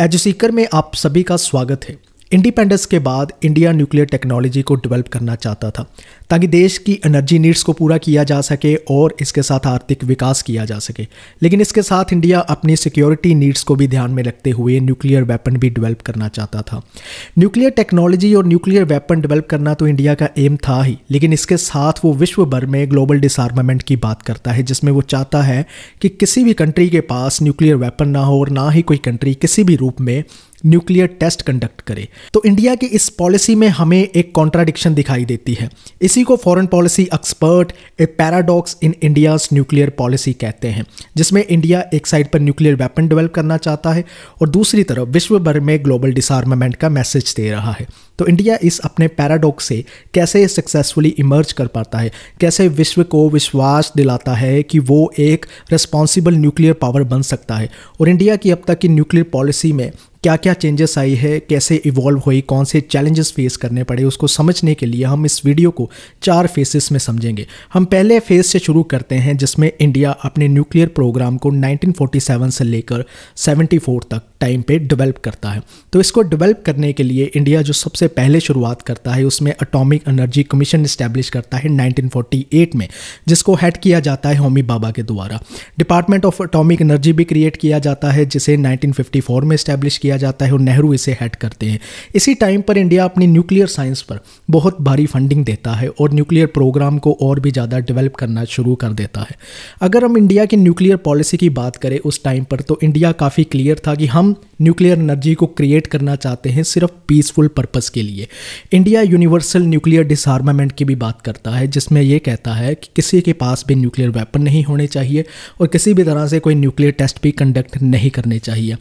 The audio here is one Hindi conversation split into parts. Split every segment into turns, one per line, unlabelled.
एजुसीकर में आप सभी का स्वागत है इंडिपेंडेंस के बाद इंडिया न्यूक्लियर टेक्नोलॉजी को डेवलप करना चाहता था ताकि देश की एनर्जी नीड्स को पूरा किया जा सके और इसके साथ आर्थिक विकास किया जा सके लेकिन इसके साथ इंडिया अपनी सिक्योरिटी नीड्स को भी ध्यान में रखते हुए न्यूक्लियर वेपन भी डेवलप करना चाहता था न्यूक्लियर टेक्नोलॉजी और न्यूक्लियर वेपन डेवलप करना तो इंडिया का एम था ही लेकिन इसके साथ वो विश्व भर में ग्लोबल डिसार्मामेंट की बात करता है जिसमें वो चाहता है कि किसी भी कंट्री के पास न्यूक्लियर वेपन ना हो और ना ही कोई कंट्री किसी भी रूप में न्यूक्लियर टेस्ट कंडक्ट करे तो इंडिया की इस पॉलिसी में हमें एक कॉन्ट्राडिक्शन दिखाई देती है इसी को foreign policy expert a paradox in India's nuclear policy कहते हैं जिसमें इंडिया एक साइड पर न्यूक्लियर वेपन डेवलप करना चाहता है और दूसरी तरफ विश्व भर में ग्लोबल डिसआर्मामेंट का मैसेज दे रहा है तो इंडिया इस अपने पैराडॉक्स से कैसे सक्सेसफुली इमर्ज कर पाता है कैसे विश्व को विश्वास दिलाता है कि वो एक रिस्पॉन्सिबल न्यूक्लियर पावर बन सकता है और इंडिया की अब तक की न्यूक्लियर पॉलिसी में क्या क्या चेंजेस आई है कैसे इवॉल्व हुई कौन से चैलेंजेस फेस करने पड़े उसको समझने के लिए हम इस वीडियो को चार फेसेस में समझेंगे हम पहले फेज से शुरू करते हैं जिसमें इंडिया अपने न्यूक्लियर प्रोग्राम को 1947 से लेकर 74 तक टाइम पे डेवलप करता है तो इसको डेवलप करने के लिए इंडिया जो सबसे पहले शुरुआत करता है उसमें अटोमिक एनर्जी कमीशन इस्टेब्लिश करता है 1948 में जिसको हेड किया जाता है होमी बाबा के द्वारा डिपार्टमेंट ऑफ अटोमिक एनर्जी भी क्रिएट किया जाता है जिसे 1954 में इस्टेब्लिश किया किया जाता है और नेहरू इसे हेड करते हैं इसी टाइम पर इंडिया अपनी न्यूक्लियर साइंस पर बहुत भारी फंडिंग देता है और न्यूक्लियर प्रोग्राम को और भी ज़्यादा डेवलप करना शुरू कर देता है अगर हम इंडिया की न्यूक्लियर पॉलिसी की बात करें उस टाइम पर तो इंडिया काफ़ी क्लियर था कि हम न्यूक्लियर एनर्जी को क्रिएट करना चाहते हैं सिर्फ पीसफुल पर्पज़ के लिए इंडिया यूनिवर्सल न्यूक्लियर डिसार्मामेंट की भी बात करता है जिसमें यह कहता है कि किसी के पास भी न्यूक्लियर वेपन नहीं होने चाहिए और किसी भी तरह से कोई न्यूक्लियर टेस्ट भी कंडक्ट नहीं करने चाहिए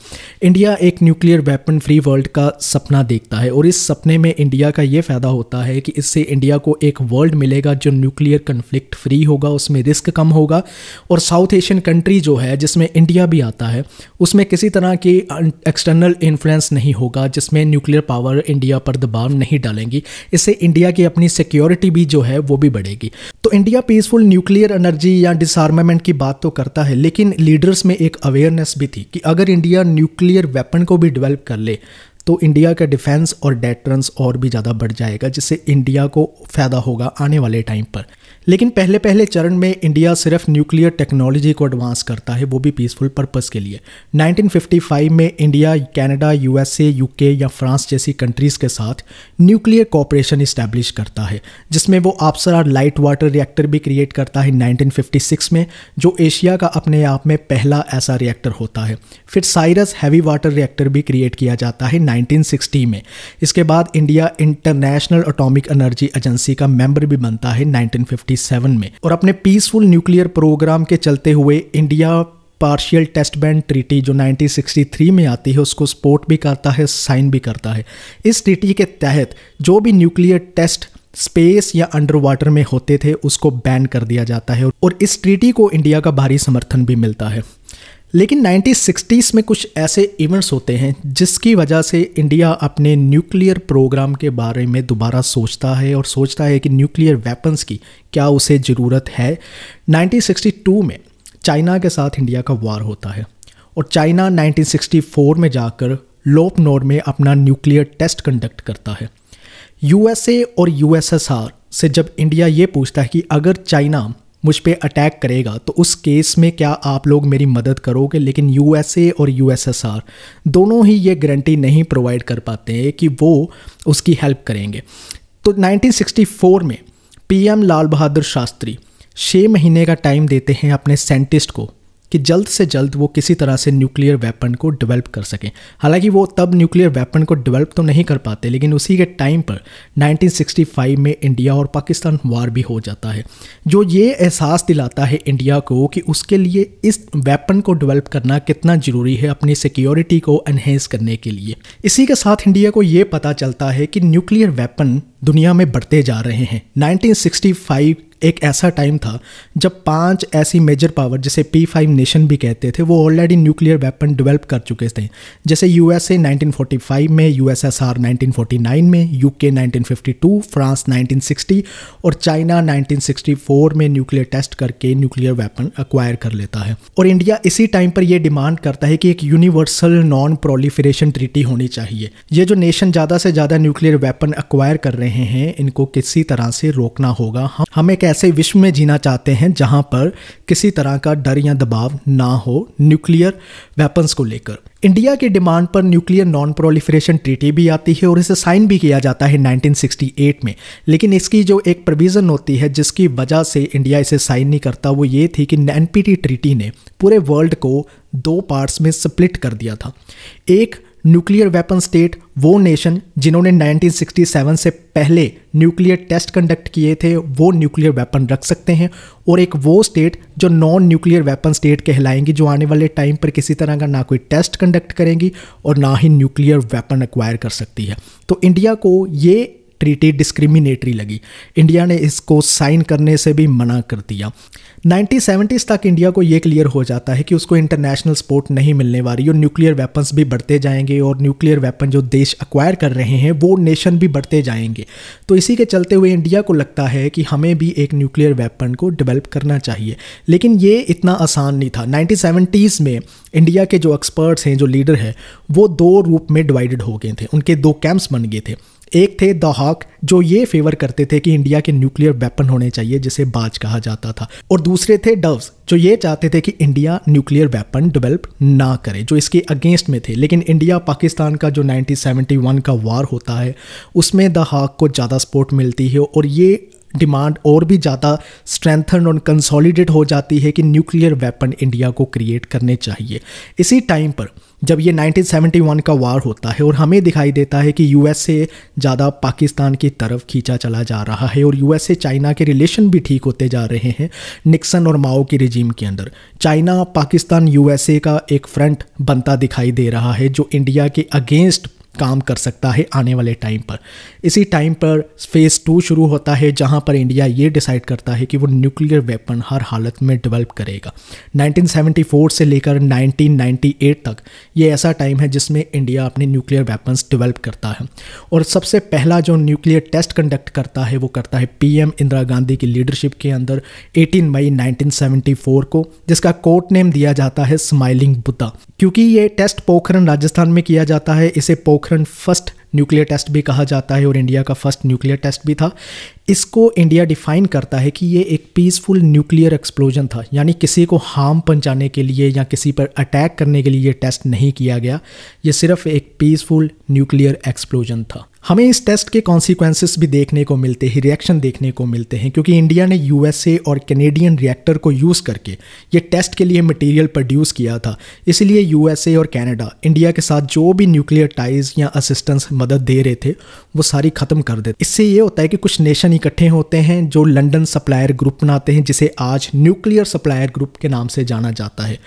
इंडिया एक न्यूक्लियर वेपन फ्री वर्ल्ड का सपना देखता है और इस सपने में इंडिया का ये फ़ायदा होता है कि इससे इंडिया को एक वर्ल्ड मिलेगा जो न्यूक्लियर कन्फ्लिक्ट फ्री होगा उसमें रिस्क कम होगा और साउथ एशियन कंट्री जो है जिसमें इंडिया भी आता है उसमें किसी तरह की एक्सटर्नल इन्फ्लुएंस नहीं होगा जिसमें न्यूक्लियर पावर इंडिया पर दबाव नहीं डालेंगी इससे इंडिया की अपनी सिक्योरिटी भी जो है वो भी बढ़ेगी तो इंडिया पीसफुल न्यूक्लियर एनर्जी या डिसआर्मामेंट की बात तो करता है लेकिन लीडर्स में एक अवेयरनेस भी थी कि अगर इंडिया न्यूक्लियर वेपन को भी डेवलप कर ले तो इंडिया का डिफेंस और डेटरेंस और भी ज़्यादा बढ़ जाएगा जिससे इंडिया को फ़ायदा होगा आने वाले टाइम पर लेकिन पहले पहले चरण में इंडिया सिर्फ न्यूक्लियर टेक्नोलॉजी को एडवांस करता है वो भी पीसफुल पर्पस के लिए 1955 में इंडिया कनाडा यूएसए यूके या फ्रांस जैसी कंट्रीज़ के साथ न्यूक्लियर कॉपरेशन इस्टेब्लिश करता है जिसमें वो आपसरा लाइट वाटर रिएक्टर भी क्रिएट करता है 1956 में जो एशिया का अपने आप में पहला ऐसा रिएक्टर होता है फिर साइरस हैवी वाटर रिएक्टर भी क्रिएट किया जाता है नाइनटीन में इसके बाद India International Atomic Energy Agency का मेम्बर भी बनता है नाइनटीन 1947 में और अपने पीसफुल न्यूक्लियर प्रोग्राम के चलते हुए India partial test ban treaty जो 1963 में आती है उसको सपोर्ट भी करता है साइन भी करता है इस ट्रीटी के तहत जो भी न्यूक्लियर टेस्ट स्पेस या अंडर वाटर में होते थे उसको बैन कर दिया जाता है और इस ट्रीटी को इंडिया का भारी समर्थन भी मिलता है लेकिन नाइनटीन में कुछ ऐसे इवेंट्स होते हैं जिसकी वजह से इंडिया अपने न्यूक्लियर प्रोग्राम के बारे में दोबारा सोचता है और सोचता है कि न्यूक्लियर वेपन्स की क्या उसे ज़रूरत है 1962 में चाइना के साथ इंडिया का वार होता है और चाइना 1964 में जाकर लोप नोर में अपना न्यूक्लियर टेस्ट कंडक्ट करता है यूएसए और यूएसएसआर से जब इंडिया ये पूछता है कि अगर चाइना मुझ पर अटैक करेगा तो उस केस में क्या आप लोग मेरी मदद करोगे लेकिन यूएसए और यूएसएसआर दोनों ही ये गारंटी नहीं प्रोवाइड कर पाते हैं कि वो उसकी हेल्प करेंगे तो 1964 में पीएम लाल बहादुर शास्त्री छः महीने का टाइम देते हैं अपने साइंटिस्ट को कि जल्द से जल्द वो किसी तरह से न्यूक्लियर वेपन को डेवलप कर सकें हालांकि वो तब न्यूक्लियर वेपन को डेवलप तो नहीं कर पाते लेकिन उसी के टाइम पर 1965 में इंडिया और पाकिस्तान वार भी हो जाता है जो ये एहसास दिलाता है इंडिया को कि उसके लिए इस वेपन को डेवलप करना कितना ज़रूरी है अपनी सिक्योरिटी को एनहेंस करने के लिए इसी के साथ इंडिया को ये पता चलता है कि न्यूक्लियर वेपन दुनिया में बढ़ते जा रहे हैं 1965 एक ऐसा टाइम था जब पांच ऐसी मेजर पावर जिसे पी फाइव नेशन भी कहते थे वो ऑलरेडी न्यूक्लियर वेपन डेवलप कर चुके थे जैसे यूएसए 1945 में यूएसएसआर 1949 में यूके 1952 फ्रांस 1960 और चाइना 1964 में न्यूक्लियर टेस्ट करके न्यूक्लियर वेपन अक्वायर कर लेता है और इंडिया इसी टाइम पर यह डिमांड करता है कि एक यूनिवर्सल नॉन प्रोलिफरेशन ट्रीटी होनी चाहिए ये जो नेशन ज़्यादा से ज़्यादा न्यूक्लियर वेपन अक्वायर कर रहे हैं इनको किसी तरह से रोकना होगा हम एक ऐसे विश्व में जीना चाहते हैं जहां पर किसी तरह का डर या दबाव ना हो न्यूक्लियर वेपन्स को लेकर इंडिया की डिमांड पर न्यूक्लियर नॉन प्रोलिफरेशन ट्रीटी भी आती है और इसे साइन भी किया जाता है 1968 में लेकिन इसकी जो एक प्रोविज़न होती है जिसकी वजह से इंडिया इसे साइन नहीं करता वो ये थी कि एन ट्रीटी ने पूरे वर्ल्ड को दो पार्ट्स में स्प्लिट कर दिया था एक न्यूक्लियर वेपन स्टेट वो नेशन जिन्होंने 1967 से पहले न्यूक्लियर टेस्ट कंडक्ट किए थे वो न्यूक्लियर वेपन रख सकते हैं और एक वो स्टेट जो नॉन न्यूक्लियर वेपन स्टेट कहलाएंगी जो आने वाले टाइम पर किसी तरह का ना कोई टेस्ट कंडक्ट करेंगी और ना ही न्यूक्लियर वेपन एक्वायर कर सकती है तो इंडिया को ये ट्रीटी डिस्क्रिमिनेटरी लगी इंडिया ने इसको साइन करने से भी मना कर दिया नाइनटीन सेवेंटीज़ तक इंडिया को ये क्लियर हो जाता है कि उसको इंटरनेशनल सपोर्ट नहीं मिलने वाली और न्यूक्लियर वेपन्स भी बढ़ते जाएंगे और न्यूक्लियर वेपन जो देश अक्वायर कर रहे हैं वो नेशन भी बढ़ते जाएंगे तो इसी के चलते हुए इंडिया को लगता है कि हमें भी एक न्यूक्लियर वेपन को डेवलप करना चाहिए लेकिन ये इतना आसान नहीं था नाइनटीन में इंडिया के जो एक्सपर्ट्स हैं जो लीडर हैं वो दो रूप में डिवाइडेड हो गए थे उनके दो कैंप्स बन गए थे एक थे द हॉक जो ये फेवर करते थे कि इंडिया के न्यूक्लियर वेपन होने चाहिए जिसे बाज कहा जाता था और दूसरे थे डव्स जो ये चाहते थे कि इंडिया न्यूक्लियर वेपन डेवलप ना करे जो इसके अगेंस्ट में थे लेकिन इंडिया पाकिस्तान का जो 1971 का वार होता है उसमें द हॉक को ज़्यादा सपोर्ट मिलती है और ये डिमांड और भी ज़्यादा स्ट्रेंथन और कंसोलिडेट हो जाती है कि न्यूक्लियर वेपन इंडिया को क्रिएट करने चाहिए इसी टाइम पर जब ये 1971 का वार होता है और हमें दिखाई देता है कि यूएसए ज़्यादा पाकिस्तान की तरफ खींचा चला जा रहा है और यूएसए चाइना के रिलेशन भी ठीक होते जा रहे हैं निक्सन और माओ के रिजीम के अंदर चाइना पाकिस्तान यूएसए का एक फ्रंट बनता दिखाई दे रहा है जो इंडिया के अगेंस्ट काम कर सकता है आने वाले टाइम पर इसी टाइम पर फेज़ टू शुरू होता है जहां पर इंडिया ये डिसाइड करता है कि वो न्यूक्लियर वेपन हर हालत में डेवलप करेगा 1974 से लेकर 1998 तक ये ऐसा टाइम है जिसमें इंडिया अपने न्यूक्लियर वेपन्स डेवलप करता है और सबसे पहला जो न्यूक्लियर टेस्ट कंडक्ट करता है वो करता है पी इंदिरा गांधी की लीडरशिप के अंदर एटीन मई नाइनटीन को जिसका कोर्ट नेम दिया जाता है स्माइलिंग बुद्धा क्योंकि ये टेस्ट पोखरण राजस्थान में किया जाता है इसे Pokhran Pokhran first nuclear test भी कहा जाता है और इंडिया का फर्स्ट न्यूक्लियर टेस्ट भी था इसको इंडिया डिफाइन करता है कि ये एक पीसफुल न्यूक्लियर एक्सप्लोजन था यानी किसी को हार्म पहुंचाने के लिए या किसी पर अटैक करने के लिए ये टेस्ट नहीं किया गया ये सिर्फ एक पीसफुल न्यूक्लियर एक्सप्लोजन था हमें इस टेस्ट के कॉन्सिक्वेंसेस भी देखने को मिलते हैं रिएक्शन देखने को मिलते हैं क्योंकि इंडिया ने यूएसए और कैनेडियन रिएक्टर को यूज़ करके ये टेस्ट के लिए मटेरियल प्रोड्यूस किया था इसलिए यूएसए और कनाडा इंडिया के साथ जो भी न्यूक्लियर टाइज या असिस्टेंस मदद दे रहे थे वो सारी ख़त्म कर देते इससे ये होता है कि कुछ नेशन इकट्ठे होते हैं जो लंडन सप्लायर ग्रुप बनाते हैं जिसे आज न्यूक्लियर सप्लायर ग्रुप के नाम से जाना जाता है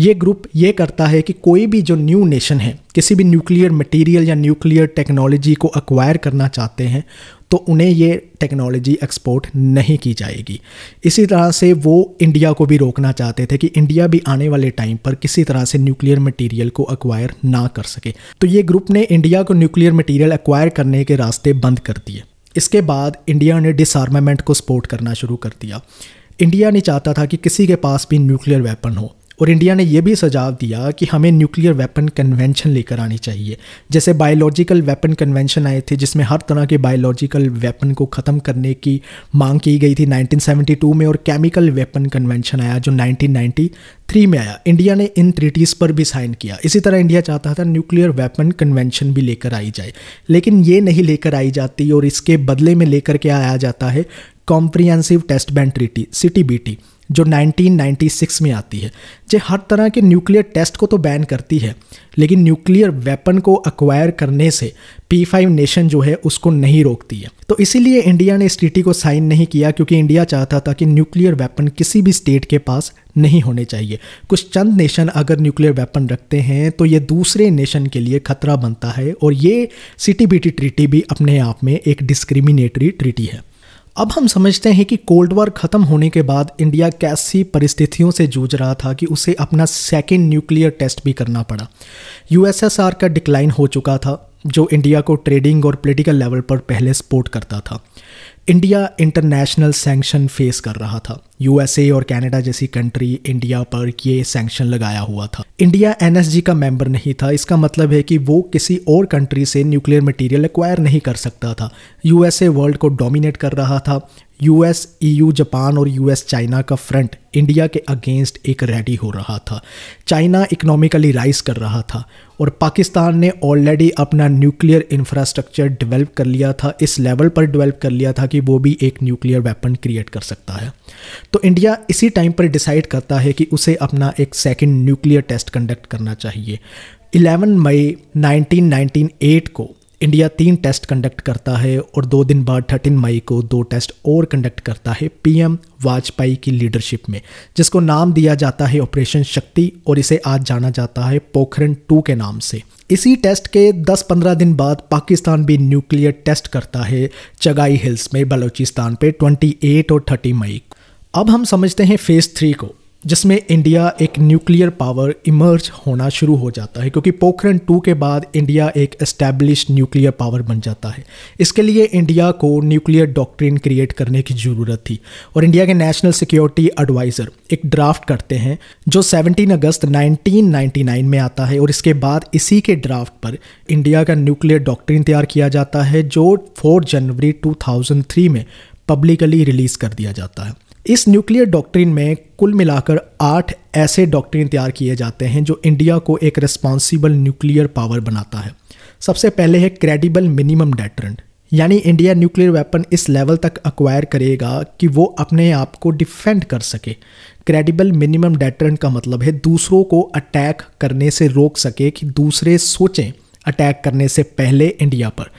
ये ग्रुप ये करता है कि कोई भी जो न्यू नेशन है किसी भी न्यूक्लियर मटेरियल या न्यूक्लियर टेक्नोलॉजी को अक्वायर करना चाहते हैं तो उन्हें ये टेक्नोलॉजी एक्सपोर्ट नहीं की जाएगी इसी तरह से वो इंडिया को भी रोकना चाहते थे कि इंडिया भी आने वाले टाइम पर किसी तरह से न्यूक्लियर मटेरियल को अक्वायर ना कर सके तो ये ग्रुप ने इंडिया को न्यूक्लियर मटेरियल अक्वायर करने के रास्ते बंद कर दिए इसके बाद इंडिया ने डिसआर्मामेंट को सपोर्ट करना शुरू कर दिया इंडिया नहीं चाहता था कि किसी के पास भी न्यूक्लियर वेपन हो और इंडिया ने यह भी सुझाव दिया कि हमें न्यूक्लियर वेपन कन्वेंशन लेकर आनी चाहिए जैसे बायोलॉजिकल वेपन कन्वेंशन आए थे जिसमें हर तरह के बायोलॉजिकल वेपन को ख़त्म करने की मांग की गई थी 1972 में और केमिकल वेपन कन्वेंशन आया जो 1993 में आया इंडिया ने इन ट्रीटीज़ पर भी साइन किया इसी तरह इंडिया चाहता था न्यूक्लियर वेपन कन्वेंशन भी लेकर आई जाए लेकिन ये नहीं लेकर आई जाती और इसके बदले में लेकर के आया जाता है comprehensive test ban treaty C जो 1996 में आती है जो हर तरह के न्यूक्लियर टेस्ट को तो बैन करती है लेकिन न्यूक्लियर वेपन को अक्वायर करने से पी फाइव नेशन जो है उसको नहीं रोकती है तो इसीलिए इंडिया ने इस ट्रीटी को साइन नहीं किया क्योंकि इंडिया चाहता था कि न्यूक्लियर वेपन किसी भी स्टेट के पास नहीं होने चाहिए कुछ चंद नेशन अगर न्यूक्लियर वेपन रखते हैं तो ये दूसरे नेशन के लिए खतरा बनता है और ये सी ट्रीटी भी अपने आप में एक डिस्क्रिमिनेटरी ट्रीटी है अब हम समझते हैं कि कोल्ड वॉर ख़त्म होने के बाद इंडिया कैसी परिस्थितियों से जूझ रहा था कि उसे अपना सेकेंड न्यूक्लियर टेस्ट भी करना पड़ा यूएसएसआर का डिक्लाइन हो चुका था जो इंडिया को ट्रेडिंग और पॉलिटिकल लेवल पर पहले सपोर्ट करता था इंडिया इंटरनेशनल सैंक्शन फेस कर रहा था यूएसए और कनाडा जैसी कंट्री इंडिया पर ये सैंक्शन लगाया हुआ था इंडिया एनएसजी का मेंबर नहीं था इसका मतलब है कि वो किसी और कंट्री से न्यूक्लियर मटेरियल एक्वायर नहीं कर सकता था यूएसए वर्ल्ड को डोमिनेट कर रहा था यूएस ईयू जापान और यूएस चाइना का फ्रंट इंडिया के अगेंस्ट एक रेडी हो रहा था चाइना इकोनॉमिकली राइज कर रहा था और पाकिस्तान ने ऑलरेडी अपना न्यूक्लियर इंफ्रास्ट्रक्चर डेवलप कर लिया था इस लेवल पर डेवलप कर लिया था कि वो भी एक न्यूक्लियर वेपन क्रिएट कर सकता है तो इंडिया इसी टाइम पर डिसाइड करता है कि उसे अपना एक सेकेंड न्यूक्लियर टेस्ट कंडक्ट करना चाहिए 11 मई 1998 को इंडिया तीन टेस्ट कंडक्ट करता है और दो दिन बाद थर्टीन मई को दो टेस्ट और कंडक्ट करता है पीएम वाजपेयी की लीडरशिप में जिसको नाम दिया जाता है ऑपरेशन शक्ति और इसे आज जाना जाता है पोखरण टू के नाम से इसी टेस्ट के 10-15 दिन बाद पाकिस्तान भी न्यूक्लियर टेस्ट करता है चगाई हिल्स में बलूचिस्तान पे 28 और 30 मई अब हम समझते हैं फेज़ थ्री को जिसमें इंडिया एक न्यूक्लियर पावर इमर्ज होना शुरू हो जाता है क्योंकि पोखरण टू के बाद इंडिया एक एस्टैब्लिश न्यूक्लियर पावर बन जाता है इसके लिए इंडिया को न्यूक्लियर डॉक्ट्रिन क्रिएट करने की ज़रूरत थी और इंडिया के नेशनल सिक्योरिटी एडवाइज़र एक ड्राफ्ट करते हैं जो 17 अगस्त 1999 में आता है और इसके बाद इसी के ड्राफ्ट पर इंडिया का न्यूक्लियर डॉक्ट्रिन तैयार किया जाता है जो फोर जनवरी टू में पब्लिकली रिलीज़ कर दिया जाता है इस न्यूक्लियर डॉक्ट्रिन में कुल मिलाकर आठ ऐसे डॉक्ट्रिन तैयार किए जाते हैं जो इंडिया को एक रिस्पॉन्सिबल न्यूक्लियर पावर बनाता है सबसे पहले है क्रेडिबल मिनिमम डेटरेंट यानी इंडिया न्यूक्लियर वेपन इस लेवल तक अक्वायर करेगा कि वो अपने आप को डिफेंड कर सके क्रेडिबल मिनिमम डेटरेंट का मतलब है दूसरों को अटैक करने से रोक सके कि दूसरे सोचें अटैक करने से पहले इंडिया पर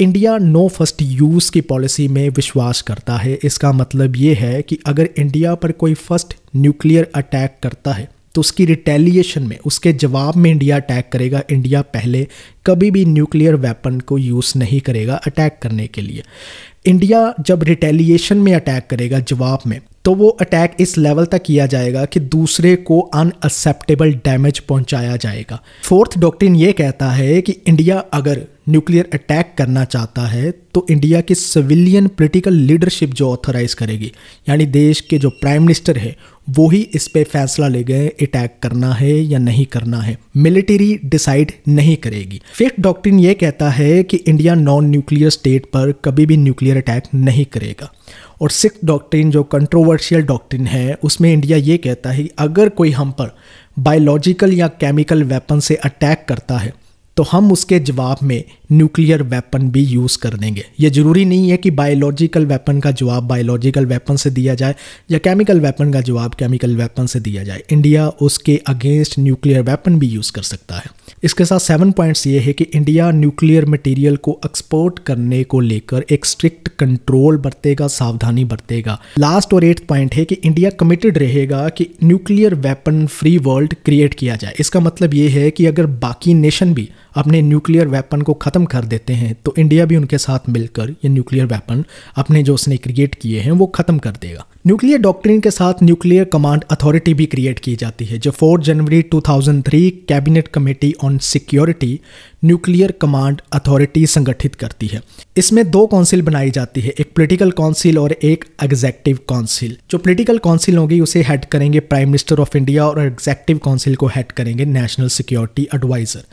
इंडिया नो फर्स्ट यूज़ की पॉलिसी में विश्वास करता है इसका मतलब ये है कि अगर इंडिया पर कोई फर्स्ट न्यूक्लियर अटैक करता है तो उसकी रिटेलिएशन में उसके जवाब में इंडिया अटैक करेगा इंडिया पहले कभी भी न्यूक्लियर वेपन को यूज़ नहीं करेगा अटैक करने के लिए इंडिया जब रिटेलिएशन में अटैक करेगा जवाब में तो वो अटैक इस लेवल तक किया जाएगा कि दूसरे को अनएक्सेप्टेबल डैमेज पहुंचाया जाएगा फोर्थ डॉक्ट्रिन ये कहता है कि इंडिया अगर न्यूक्लियर अटैक करना चाहता है तो इंडिया की सिविलियन पॉलिटिकल लीडरशिप जो ऑथोराइज करेगी यानी देश के जो प्राइम मिनिस्टर है वो ही इस पे फैसला ले गए अटैक करना है या नहीं करना है मिलिट्री डिसाइड नहीं करेगी फिफ्थ डॉक्ट्रिन ये कहता है कि इंडिया नॉन न्यूक्लियर स्टेट पर कभी भी न्यूक्लियर अटैक नहीं करेगा और सिक्स डॉक्ट्रिन जो कंट्रोवर्शियल डॉक्ट्रिन है उसमें इंडिया ये कहता है कि अगर कोई हम पर बायोलॉजिकल या केमिकल वेपन से अटैक करता है तो हम उसके जवाब में न्यूक्लियर वेपन भी यूज़ कर देंगे ये ज़रूरी नहीं है कि बायोलॉजिकल वेपन का जवाब बायोलॉजिकल वेपन से दिया जाए या केमिकल वेपन का जवाब केमिकल वेपन से दिया जाए इंडिया उसके अगेंस्ट न्यूक्लियर वेपन भी यूज़ कर सकता है इसके साथ सेवन पॉइंट्स ये है कि इंडिया न्यूक्लियर मटेरियल को एक्सपोर्ट करने को लेकर एक स्ट्रिक्ट कंट्रोल बरतेगा सावधानी बरतेगा लास्ट और एट्थ पॉइंट है कि इंडिया कमिटेड रहेगा कि nuclear weapon free world create किया जाए इसका मतलब ये है कि अगर बाकी नेशन भी अपने न्यूक्लियर वेपन को ख़त्म कर देते हैं तो इंडिया भी उनके साथ मिलकर ये न्यूक्लियर वेपन अपने जो उसने क्रिएट किए हैं वो ख़त्म कर देगा न्यूक्लियर डॉक्ट्रिन के साथ न्यूक्लियर कमांड अथॉरिटी भी क्रिएट की जाती है जो 4 जनवरी 2003 cabinet committee on security nuclear command authority संगठित करती है इसमें दो काउंसिल बनाई जाती है एक पॉलिटिकल काउंसिल और एक एग्जेक्टिव काउंसिल जो पॉलिटिकल काउंसिल होगी उसे हेड करेंगे प्राइम मिनिस्टर ऑफ इंडिया और एग्जेक्टिव काउंसिल को हेड करेंगे नेशनल सिक्योरिटी एडवाइजर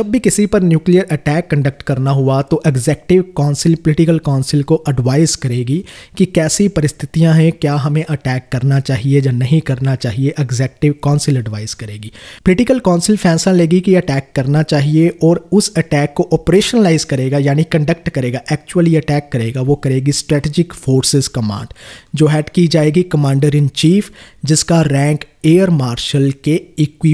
जब भी किसी पर न्यूक्लियर अटैक कंडक्ट करना हुआ तो एग्जेक्टिव काउंसिल पॉलिटिकल काउंसिल को एडवाइस करेगी कि कैसी परिस्थितियां हैं क्या हमें अटैक करना चाहिए या नहीं करना चाहिए एग्जेक्टिव काउंसिल एडवाइस करेगी पॉलिटिकल काउंसिल फैसला लेगी कि अटैक करना चाहिए और उस अटैक को ऑपरेशनलाइज करेगा यानी कंडक्ट करेगा एक्चुअली अटैक करेगा वो करेगी स्ट्रेटजिक फोर्सेज कमांड जो हेड की जाएगी कमांडर इन चीफ जिसका रैंक एयर मार्शल के इक्वी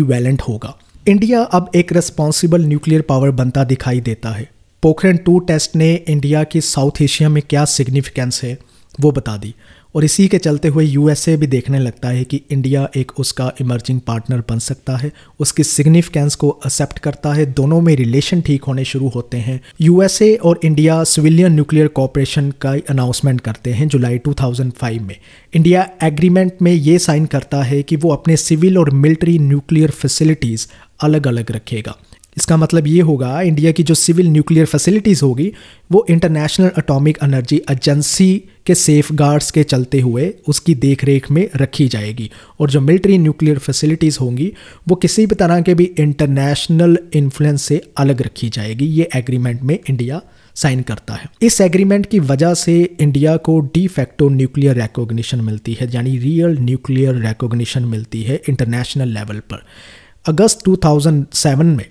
होगा इंडिया अब एक रिस्पॉन्सिबल न्यूक्लियर पावर बनता दिखाई देता है पोखरण टू टेस्ट ने इंडिया की साउथ एशिया में क्या सिग्निफिकेंस है वो बता दी और इसी के चलते हुए यूएसए भी देखने लगता है कि इंडिया एक उसका इमर्जिंग पार्टनर बन सकता है उसकी सिग्निफिकेंस को एक्सेप्ट करता है दोनों में रिलेशन ठीक होने शुरू होते हैं यूएसए और इंडिया सिविलियन न्यूक्लियर कॉपरेशन का अनाउंसमेंट करते हैं जुलाई 2005 में इंडिया एग्रीमेंट में ये साइन करता है कि वो अपने सिविल और मिलिट्री न्यूक्लियर फैसिलिटीज़ अलग अलग रखेगा इसका मतलब ये होगा इंडिया की जो सिविल न्यूक्लियर फैसिलिटीज़ होगी वो इंटरनेशनल अटोमिक एनर्जी एजेंसी के सेफ गार्ड्स के चलते हुए उसकी देख रेख में रखी जाएगी और जो मिलिट्री न्यूक्लियर फैसिलिटीज़ होंगी वो किसी भी तरह के भी इंटरनेशनल इन्फ्लुएंस से अलग रखी जाएगी ये एग्रीमेंट में इंडिया साइन करता है इस एग्रीमेंट की वजह से इंडिया को डी फैक्टो न्यूक्लियर रिकॉग्निशन मिलती है यानी रियल न्यूक्लियर रिकॉग्निशन मिलती है इंटरनेशनल लेवल पर अगस्त 2007 में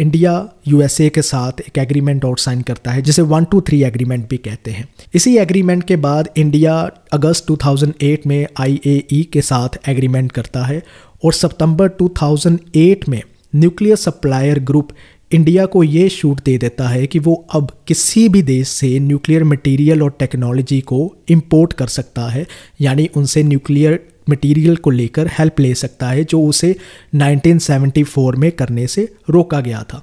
इंडिया यूएसए के साथ एक एग्रीमेंट और साइन करता है जिसे वन टू थ्री एग्रीमेंट भी कहते हैं इसी एग्रीमेंट के बाद इंडिया अगस्त 2008 में आईएई e के साथ एग्रीमेंट करता है और सितंबर 2008 में न्यूक्लियर सप्लायर ग्रुप इंडिया को ये छूट दे देता है कि वो अब किसी भी देश से न्यूक्लियर मटेरियल और टेक्नोलॉजी को इंपोर्ट कर सकता है यानी उनसे न्यूक्लियर मटेरियल को लेकर हेल्प ले सकता है जो उसे 1974 में करने से रोका गया था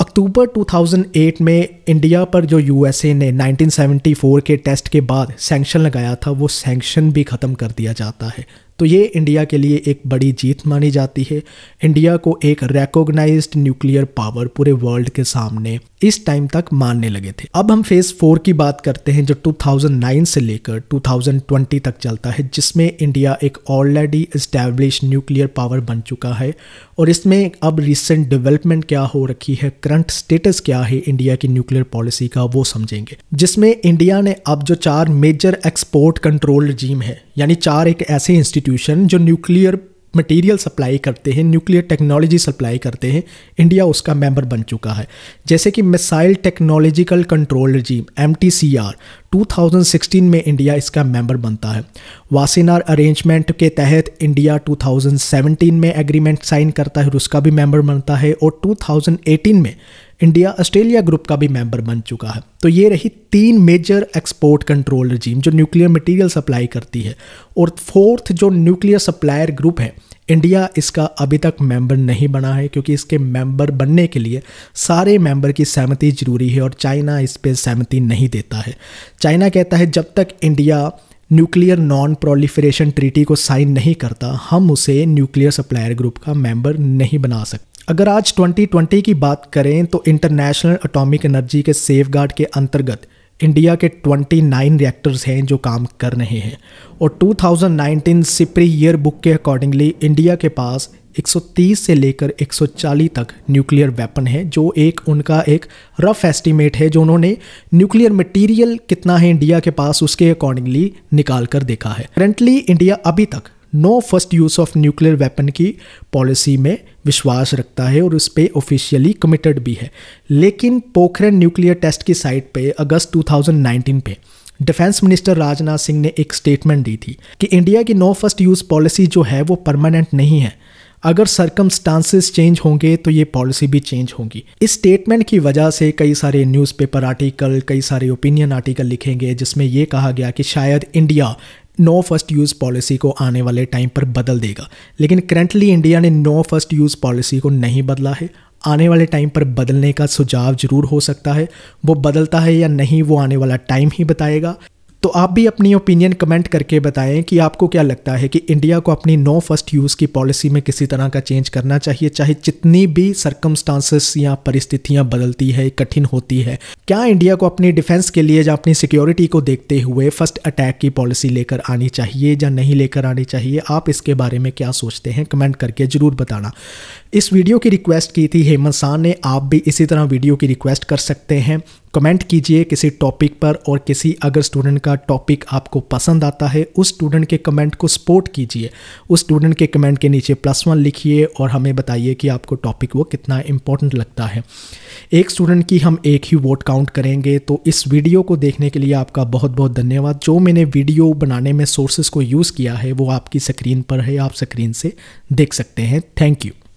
अक्टूबर 2008 में इंडिया पर जो यूएसए ने 1974 के टेस्ट के बाद सैंक्शन लगाया था वो सैंक्शन भी ख़त्म कर दिया जाता है तो ये इंडिया के लिए एक बड़ी जीत मानी जाती है इंडिया को एक रेकोगनाइज न्यूक्लियर पावर पूरे वर्ल्ड के सामने इस टाइम तक मानने लगे थे अब हम फेज फोर की बात करते हैं जो 2009 से लेकर 2020 तक चलता है जिसमें इंडिया एक ऑलरेडी इस्टेब्लिश न्यूक्लियर पावर बन चुका है और इसमें अब रिसेंट डेवलपमेंट क्या हो रखी है करंट स्टेटस क्या है इंडिया की न्यूक्लियर पॉलिसी का वो समझेंगे जिसमें इंडिया ने अब जो चार मेजर एक्सपोर्ट कंट्रोल जीम है यानी चार एक ऐसे इंस्टीट्यूट इंस्टीट्यूशन जो न्यूक्लियर मटेरियल सप्लाई करते हैं न्यूक्लियर टेक्नोलॉजी सप्लाई करते हैं इंडिया उसका मेंबर बन चुका है जैसे कि missile technological control regime M 2016 में इंडिया इसका मेंबर बनता है वासिनार अरेंजमेंट के तहत इंडिया 2017 में एग्रीमेंट साइन करता है और उसका भी मेंबर बनता है और 2018 में इंडिया ऑस्ट्रेलिया ग्रुप का भी मेंबर बन चुका है तो ये रही तीन मेजर एक्सपोर्ट कंट्रोल रजीम जो न्यूक्लियर मटेरियल सप्लाई करती है और फोर्थ जो न्यूक्लियर सप्लायर ग्रुप है इंडिया इसका अभी तक मेंबर नहीं बना है क्योंकि इसके मेंबर बनने के लिए सारे मेंबर की सहमति जरूरी है और चाइना इस पर सहमति नहीं देता है चाइना कहता है जब तक India nuclear non proliferation treaty को साइन नहीं करता हम उसे न्यूक्लियर सप्लायर ग्रुप का मेंबर नहीं बना सकते अगर आज 2020 की बात करें तो इंटरनेशनल अटोमिक एनर्जी के सेफ के अंतर्गत इंडिया के 29 रिएक्टर्स हैं जो काम कर रहे हैं और 2019 सिप्री ईयर बुक के अकॉर्डिंगली इंडिया के पास 130 से लेकर 140 तक न्यूक्लियर वेपन है जो एक उनका एक रफ एस्टीमेट है जो उन्होंने न्यूक्लियर मटेरियल कितना है इंडिया के पास उसके अकॉर्डिंगली निकाल कर देखा है करंटली इंडिया अभी तक no first use of nuclear weapon की पॉलिसी में विश्वास रखता है और उस पर ऑफिशियली कमिटेड भी है लेकिन पोखरण न्यूक्लियर टेस्ट की साइट पे अगस्त 2019 पे डिफेंस मिनिस्टर राजनाथ सिंह ने एक स्टेटमेंट दी थी कि इंडिया की नो फर्स्ट यूज़ पॉलिसी जो है वो परमानेंट नहीं है अगर सरकमस्टांसेस चेंज होंगे तो ये पॉलिसी भी चेंज होगी इस स्टेटमेंट की वजह से कई सारे न्यूज़पेपर आर्टिकल कई सारे ओपिनियन आर्टिकल लिखेंगे जिसमें यह कहा गया कि शायद India no first use policy को आने वाले टाइम पर बदल देगा लेकिन करंटली इंडिया ने नो फर्स्ट यूज़ पॉलिसी को नहीं बदला है आने वाले टाइम पर बदलने का सुझाव जरूर हो सकता है वो बदलता है या नहीं वो आने वाला टाइम ही बताएगा तो आप भी अपनी ओपिनियन कमेंट करके बताएं कि आपको क्या लगता है कि इंडिया को अपनी नो फर्स्ट यूज़ की पॉलिसी में किसी तरह का चेंज करना चाहिए चाहे जितनी भी सर्कमस्टांसेस या परिस्थितियां बदलती है कठिन होती है क्या इंडिया को अपनी डिफेंस के लिए या अपनी सिक्योरिटी को देखते हुए फर्स्ट अटैक की पॉलिसी लेकर आनी चाहिए या नहीं लेकर आनी चाहिए आप इसके बारे में क्या सोचते हैं कमेंट करके ज़रूर बताना इस वीडियो की रिक्वेस्ट की थी हेमंत शान ने आप भी इसी तरह वीडियो की रिक्वेस्ट कर सकते हैं कमेंट कीजिए किसी टॉपिक पर और किसी अगर स्टूडेंट का टॉपिक आपको पसंद आता है उस स्टूडेंट के कमेंट को सपोर्ट कीजिए उस स्टूडेंट के कमेंट के नीचे प्लस वन लिखिए और हमें बताइए कि आपको टॉपिक वो कितना इम्पोर्टेंट लगता है एक स्टूडेंट की हम एक ही वोट काउंट करेंगे तो इस वीडियो को देखने के लिए आपका बहुत बहुत धन्यवाद जो मैंने वीडियो बनाने में सोर्सेज को यूज़ किया है वो आपकी स्क्रीन पर है आप स्क्रीन से देख सकते हैं थैंक यू